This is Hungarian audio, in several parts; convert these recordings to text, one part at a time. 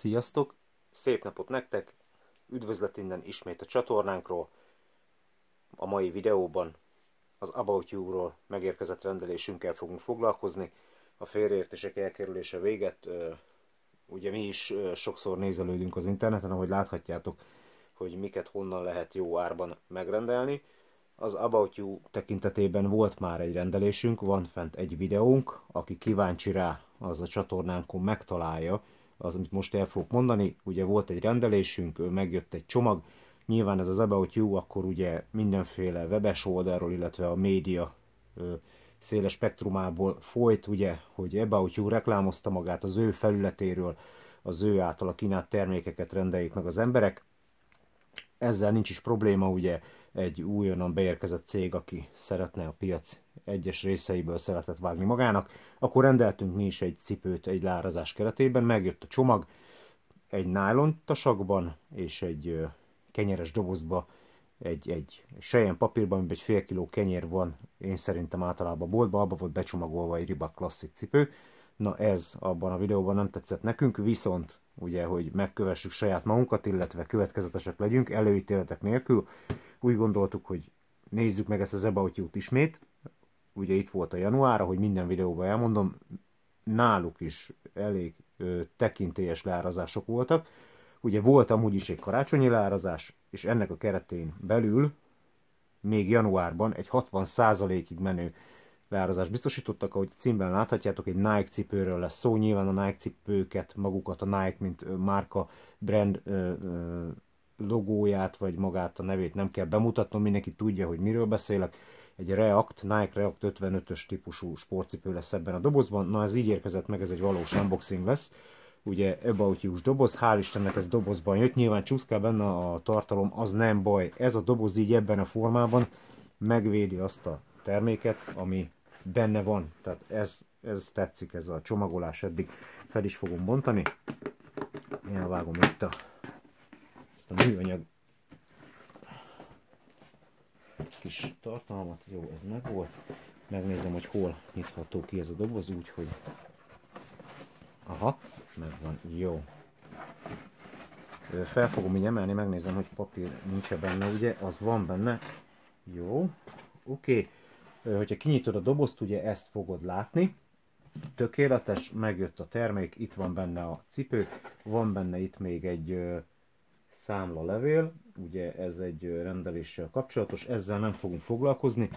Sziasztok! Szép napot nektek! Üdvözlet innen ismét a csatornánkról. A mai videóban az About You-ról megérkezett rendelésünkkel fogunk foglalkozni. A félreértések elkerülése véget. Ugye mi is sokszor nézelődünk az interneten, ahogy láthatjátok, hogy miket honnan lehet jó árban megrendelni. Az About You tekintetében volt már egy rendelésünk, van fent egy videónk, aki kíváncsi rá, az a csatornánkon megtalálja, az, amit most el fogok mondani. Ugye volt egy rendelésünk, megjött egy csomag, nyilván ez az About You, akkor ugye mindenféle webes oldalról, illetve a média széles spektrumából folyt, ugye, hogy About You reklámozta magát az ő felületéről, az ő által a kínált termékeket rendeljék meg az emberek. Ezzel nincs is probléma, ugye, egy újonnan beérkezett cég, aki szeretne a piac egyes részeiből szeretett vágni magának, akkor rendeltünk mi is egy cipőt egy lárazás keretében, megjött a csomag, egy nylon tasakban és egy kenyeres dobozba, egy, egy sejen papírban, amiben egy fél kiló kenyér van, én szerintem általában boltba, abban volt becsomagolva egy riba klasszik cipő. Na ez abban a videóban nem tetszett nekünk, viszont ugye, hogy megkövessük saját magunkat, illetve következetesek legyünk, előítéletek nélkül. Úgy gondoltuk, hogy nézzük meg ezt az Ebautyút ismét, ugye itt volt a január, hogy minden videóban elmondom, náluk is elég ö, tekintélyes leárazások voltak. Ugye volt amúgy is egy karácsonyi leárazás, és ennek a keretén belül még januárban egy 60%-ig menő leárazást biztosítottak, ahogy címben láthatjátok, egy Nike cipőről lesz szó, nyilván a Nike cipőket, magukat a Nike, mint márka, brand ö, ö, logóját, vagy magát a nevét nem kell bemutatnom, mindenki tudja, hogy miről beszélek egy React, Nike React 55-ös típusú sportcipő lesz ebben a dobozban. Na ez így érkezett meg, ez egy valós unboxing lesz. Ugye About you doboz, hál' Istennek ez dobozban jött, nyilván csúszkál benne a tartalom, az nem baj. Ez a doboz így ebben a formában megvédi azt a terméket, ami benne van. Tehát ez, ez tetszik, ez a csomagolás eddig fel is fogom bontani. Én vágom itt a, ezt a műanyag kis tartalmat. Jó, ez meg volt. Megnézem, hogy hol nyitható ki ez a doboz, úgyhogy... Aha, megvan. Jó. Fel fogom így emelni, megnézem, hogy papír nincs -e benne, ugye? Az van benne. Jó. Oké. Okay. Hogyha kinyitod a dobozt, ugye ezt fogod látni. Tökéletes, megjött a termék, itt van benne a cipő, van benne itt még egy levél, ugye ez egy rendeléssel kapcsolatos, ezzel nem fogunk foglalkozni.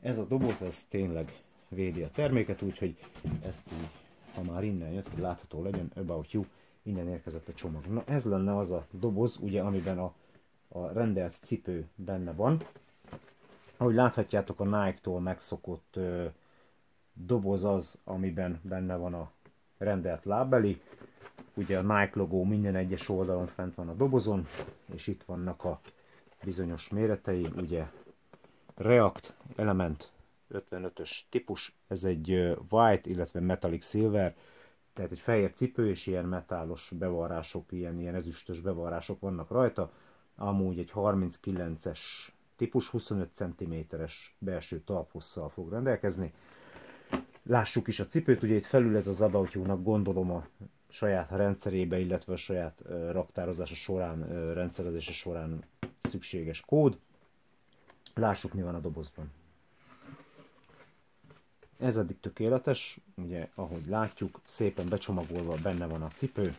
Ez a doboz, ez tényleg védi a terméket, úgyhogy ezt így, ha már innen jött, hogy látható legyen, About You, innen érkezett a csomag. Na ez lenne az a doboz, ugye, amiben a, a rendelt cipő benne van. Ahogy láthatjátok, a Nike-tól megszokott ö, doboz az, amiben benne van a rendelt lábbeli, Ugye a Nike logó minden egyes oldalon fent van a dobozon, és itt vannak a bizonyos méretei, ugye React Element 55-ös típus, ez egy white, illetve metallic silver, tehát egy fehér cipő és ilyen metálos bevarrások, ilyen, ilyen ezüstös bevarrások vannak rajta, amúgy egy 39-es típus, 25 cm-es belső talphosszal fog rendelkezni, Lássuk is a cipőt, ugye itt felül ez az adatjúnak gondolom a saját rendszerébe, illetve a saját raktározása során, rendszerezése során szükséges kód. Lássuk, mi van a dobozban. Ez eddig tökéletes, ugye ahogy látjuk, szépen becsomagolva benne van a cipő.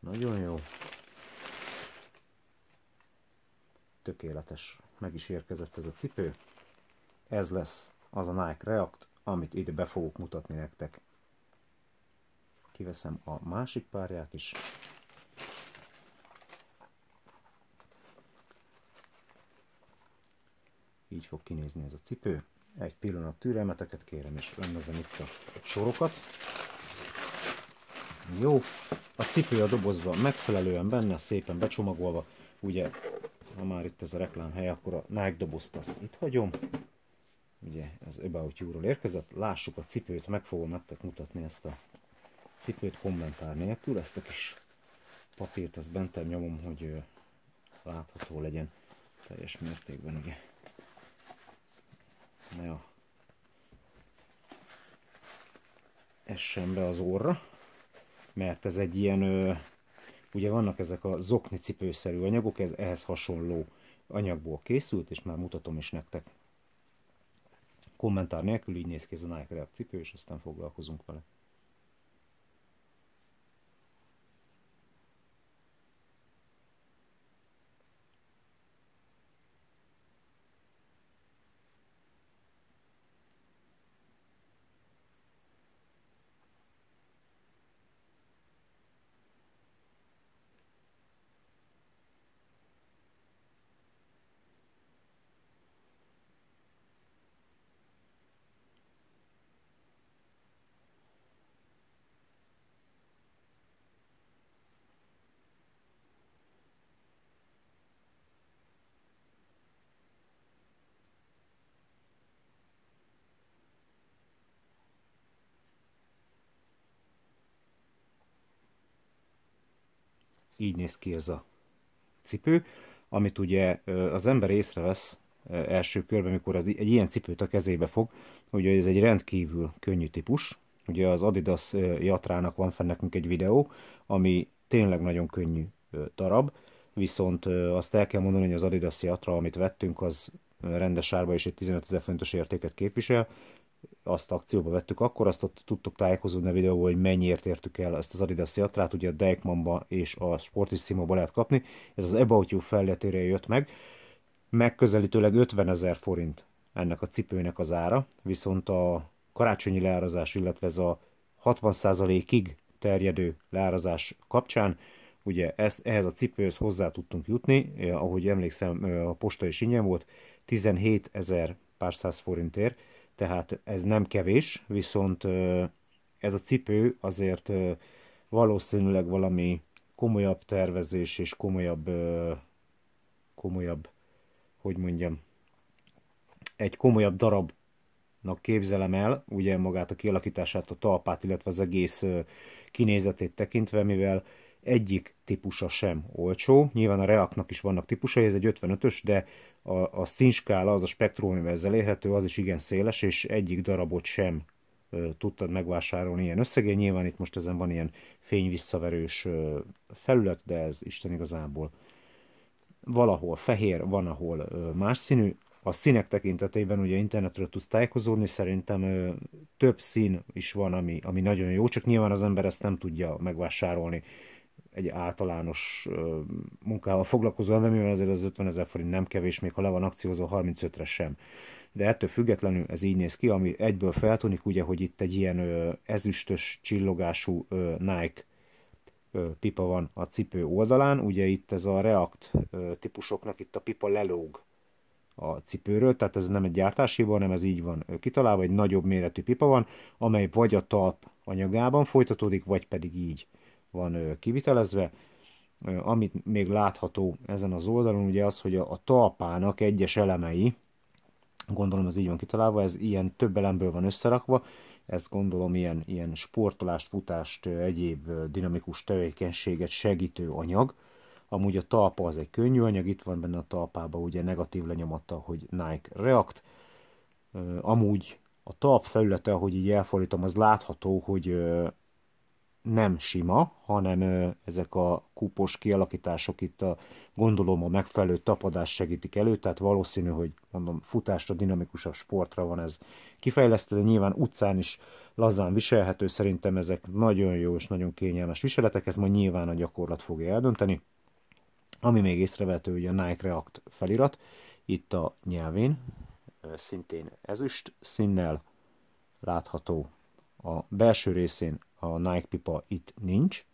Nagyon jó. Tökéletes. Meg is érkezett ez a cipő. Ez lesz az a Nike React, amit ide be fogok mutatni nektek. Kiveszem a másik párját is. Így fog kinézni ez a cipő. Egy pillanat türelmeteket kérem, és rendezem itt a sorokat. Jó, a cipő a dobozban megfelelően benne, szépen becsomagolva. Ugye, ha már itt ez a reklám hely, akkor a Nike dobozt azt itt hagyom ugye ez About you érkezett. Lássuk a cipőt, meg fogom nektek mutatni ezt a cipőt kommentár nélkül. Ezt a kis papírt, ezt bentem nyomom, hogy látható legyen teljes mértékben, ugye. Na ja. Essen be az orra, mert ez egy ilyen, ugye vannak ezek a zokni cipőszerű anyagok, ez ehhez hasonló anyagból készült, és már mutatom is nektek kommentár nélkül így néz ki ez a Nike React cipő, és aztán foglalkozunk vele. így néz ki ez a cipő, amit ugye az ember észrevesz első körben, amikor az, egy ilyen cipőt a kezébe fog, ugye ez egy rendkívül könnyű típus, ugye az Adidas jatrának van fenn nekünk egy videó, ami tényleg nagyon könnyű darab, viszont azt el kell mondani, hogy az Adidas jatra, amit vettünk, az rendes árba is egy 15 ezer fontos értéket képvisel, azt akcióba vettük, akkor azt ott tudtok tájékozódni a videóban, hogy mennyiért értük el ezt az Adidas Seatrát, ugye a Dijkmanba és a Sportissimo-ba lehet kapni. Ez az About You felületére jött meg. Megközelítőleg 50 ezer forint ennek a cipőnek az ára, viszont a karácsonyi leárazás, illetve ez a 60%-ig terjedő leárazás kapcsán, ugye ez, ehhez a cipőhöz hozzá tudtunk jutni, ahogy emlékszem a postai ingyen volt, 17 ezer pár száz forintért, tehát ez nem kevés, viszont ez a cipő azért valószínűleg valami komolyabb tervezés és komolyabb, komolyabb, hogy mondjam, egy komolyabb darabnak képzelem el, ugye magát a kialakítását, a talpát, illetve az egész kinézetét tekintve, mivel egyik típusa sem olcsó. Nyilván a reaknak is vannak típusai, ez egy 55-ös, de a, a színskála, az a spektrum, amivel ezzel elérhető, az is igen széles, és egyik darabot sem ö, tudtad megvásárolni ilyen összegén. Nyilván itt most ezen van ilyen fényvisszaverős ö, felület, de ez Isten igazából valahol fehér, van ahol ö, más színű. A színek tekintetében ugye internetről tudsz tájékozódni, szerintem ö, több szín is van, ami, ami nagyon jó, csak nyilván az ember ezt nem tudja megvásárolni egy általános munkával foglalkozó ember, mivel azért az 50 ezer forint nem kevés, még ha le van akciózó 35-re sem. De ettől függetlenül ez így néz ki, ami egyből feltűnik, ugye, hogy itt egy ilyen ezüstös, csillogású Nike pipa van a cipő oldalán, ugye itt ez a React típusoknak itt a pipa lelóg a cipőről, tehát ez nem egy gyártási hiba, hanem ez így van kitalálva, egy nagyobb méretű pipa van, amely vagy a talp anyagában folytatódik, vagy pedig így van kivitelezve. Amit még látható ezen az oldalon, ugye az, hogy a, talpának egyes elemei, gondolom ez így van kitalálva, ez ilyen több elemből van összerakva, ez gondolom ilyen, ilyen sportolást, futást, egyéb dinamikus tevékenységet segítő anyag. Amúgy a talpa az egy könnyű anyag, itt van benne a talpában ugye negatív lenyomata, hogy Nike React. Amúgy a talp felülete, ahogy így elfordítom, az látható, hogy nem sima, hanem ezek a kupos kialakítások itt a gondolom a megfelelő tapadást segítik elő, tehát valószínű, hogy mondom, futásra, dinamikusabb sportra van ez kifejlesztő, de nyilván utcán is lazán viselhető, szerintem ezek nagyon jó és nagyon kényelmes viseletek, ez majd nyilván a gyakorlat fogja eldönteni. Ami még észrevető, hogy a Nike React felirat, itt a nyelvén, szintén ezüst színnel látható a belső részén a Nike pipa itt nincs.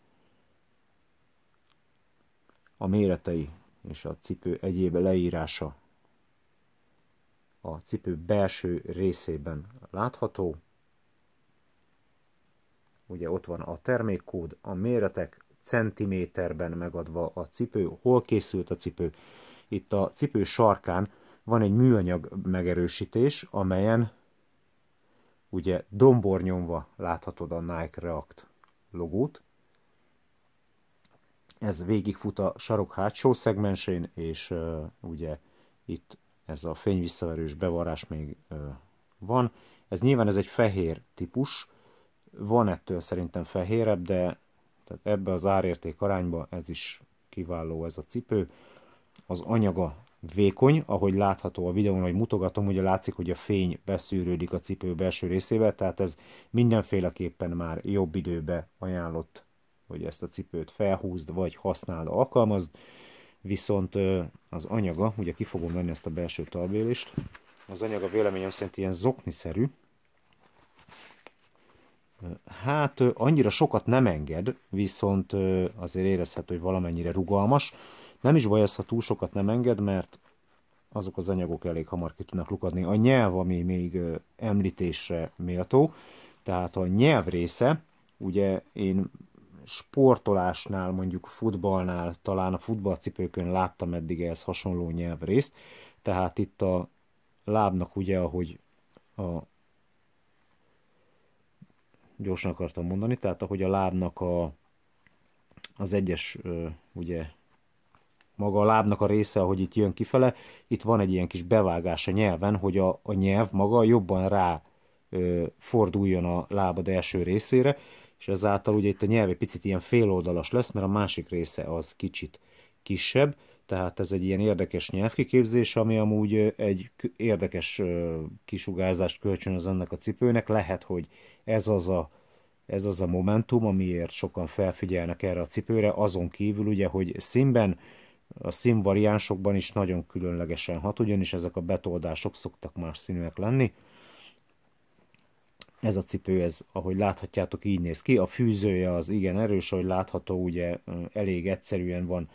A méretei és a cipő egyéb leírása a cipő belső részében látható. Ugye ott van a termékkód, a méretek centiméterben megadva a cipő, hol készült a cipő. Itt a cipő sarkán van egy műanyag megerősítés, amelyen ugye dombornyomva láthatod a Nike React logót. Ez végigfut a sarok hátsó szegmensén, és uh, ugye itt ez a fényvisszaverős bevarás még uh, van. Ez nyilván ez egy fehér típus, van ettől szerintem fehérebb, de tehát ebbe az árérték arányba ez is kiváló ez a cipő. Az anyaga vékony, ahogy látható a videón, hogy mutogatom, ugye látszik, hogy a fény beszűrődik a cipő belső részébe, tehát ez mindenféleképpen már jobb időbe ajánlott, hogy ezt a cipőt felhúzd, vagy használd, alkalmazd, viszont az anyaga, ugye ki fogom venni ezt a belső talbélést, az anyaga véleményem szerint ilyen zokniszerű, Hát annyira sokat nem enged, viszont azért érezhető, hogy valamennyire rugalmas, nem is baj ez, ha túl sokat nem enged, mert azok az anyagok elég hamar ki tudnak lukadni. A nyelv, ami még említésre méltó, tehát a nyelv része, ugye én sportolásnál, mondjuk futballnál, talán a futballcipőkön láttam eddig ehhez hasonló nyelvrészt, tehát itt a lábnak ugye, ahogy a gyorsan akartam mondani, tehát ahogy a lábnak a, az egyes ugye maga a lábnak a része, ahogy itt jön kifele, itt van egy ilyen kis bevágás a nyelven, hogy a, a nyelv maga jobban rá ö, forduljon a lábad első részére, és ezáltal ugye itt a nyelv egy picit ilyen féloldalas lesz, mert a másik része az kicsit kisebb, tehát ez egy ilyen érdekes nyelvkiképzés, ami amúgy egy érdekes kisugárzást kölcsönöz ennek a cipőnek. Lehet, hogy ez az a, ez az a momentum, amiért sokan felfigyelnek erre a cipőre, azon kívül ugye, hogy színben a színvariánsokban is nagyon különlegesen hat, ugyanis ezek a betoldások szoktak más színűek lenni. Ez a cipő, ez, ahogy láthatjátok, így néz ki. A fűzője az igen erős, ahogy látható, ugye elég egyszerűen van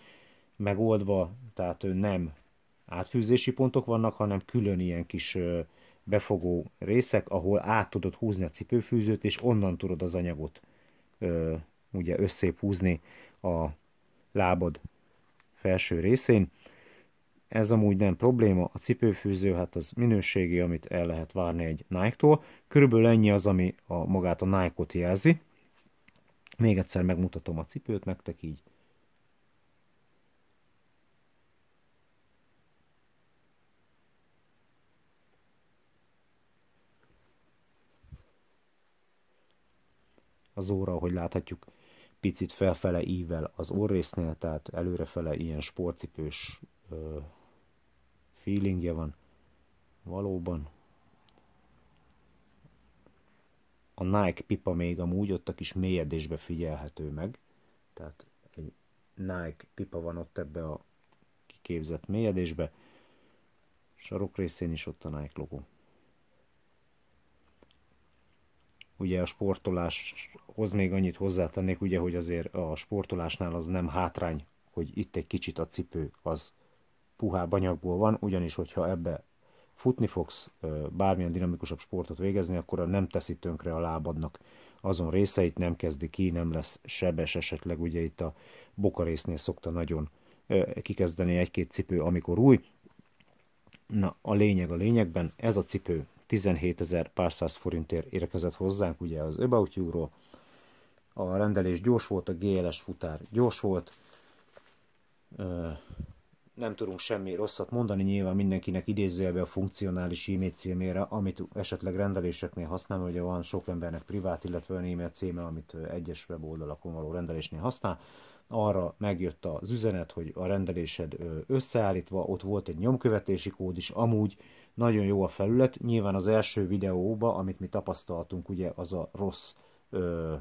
megoldva, tehát nem átfűzési pontok vannak, hanem külön ilyen kis befogó részek, ahol át tudod húzni a cipőfűzőt, és onnan tudod az anyagot ugye összép húzni a lábad felső részén. Ez amúgy nem probléma, a cipőfűző hát az minőségi, amit el lehet várni egy Nike-tól. Körülbelül ennyi az, ami a, magát a Nike-ot jelzi. Még egyszer megmutatom a cipőt nektek így. Az óra, ahogy láthatjuk, picit felfele ível az orrésznél, tehát előrefele ilyen sportcipős ö, feelingje van valóban. A Nike pipa még amúgy ott a kis mélyedésbe figyelhető meg, tehát egy Nike pipa van ott ebbe a kiképzett mélyedésbe, részén is ott a Nike logó. Ugye a sportoláshoz még annyit hozzátennék, ugye, hogy azért a sportolásnál az nem hátrány, hogy itt egy kicsit a cipő az puhább anyagból van, ugyanis hogyha ebbe futni fogsz, bármilyen dinamikusabb sportot végezni, akkor nem teszi tönkre a lábadnak azon részeit, nem kezdi ki, nem lesz sebes esetleg, ugye itt a bokarésznél szokta nagyon kikezdeni egy-két cipő, amikor új. Na, a lényeg a lényegben, ez a cipő 17.100 forintért érkezett hozzánk, ugye az About You-ról. A rendelés gyors volt, a GLS futár gyors volt. Nem tudunk semmi rosszat mondani, nyilván mindenkinek idézőjelben a funkcionális e-mail címére, amit esetleg rendeléseknél használ, ugye van sok embernek privát, illetve olyan e-mail címe, amit egyes weboldalakon való rendelésnél használ arra megjött az üzenet, hogy a rendelésed összeállítva, ott volt egy nyomkövetési kód is, amúgy nagyon jó a felület, nyilván az első videóba, amit mi tapasztaltunk, ugye az a rossz ö,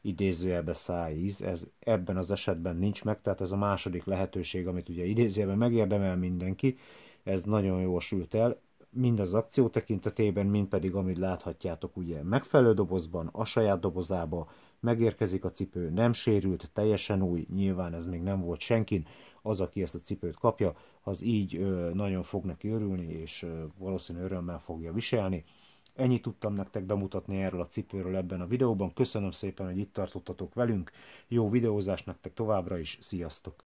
idézőjelbe szájíz, ez ebben az esetben nincs meg, tehát ez a második lehetőség, amit ugye idézőjelben megérdemel mindenki, ez nagyon jól sült el, mind az akció tekintetében, mind pedig, amit láthatjátok, ugye megfelelő dobozban, a saját dobozába, megérkezik a cipő, nem sérült, teljesen új, nyilván ez még nem volt senkin, az, aki ezt a cipőt kapja, az így ö, nagyon fog neki örülni, és ö, valószínű örömmel fogja viselni. Ennyit tudtam nektek bemutatni erről a cipőről ebben a videóban. Köszönöm szépen, hogy itt tartottatok velünk. Jó videózást nektek továbbra is. Sziasztok!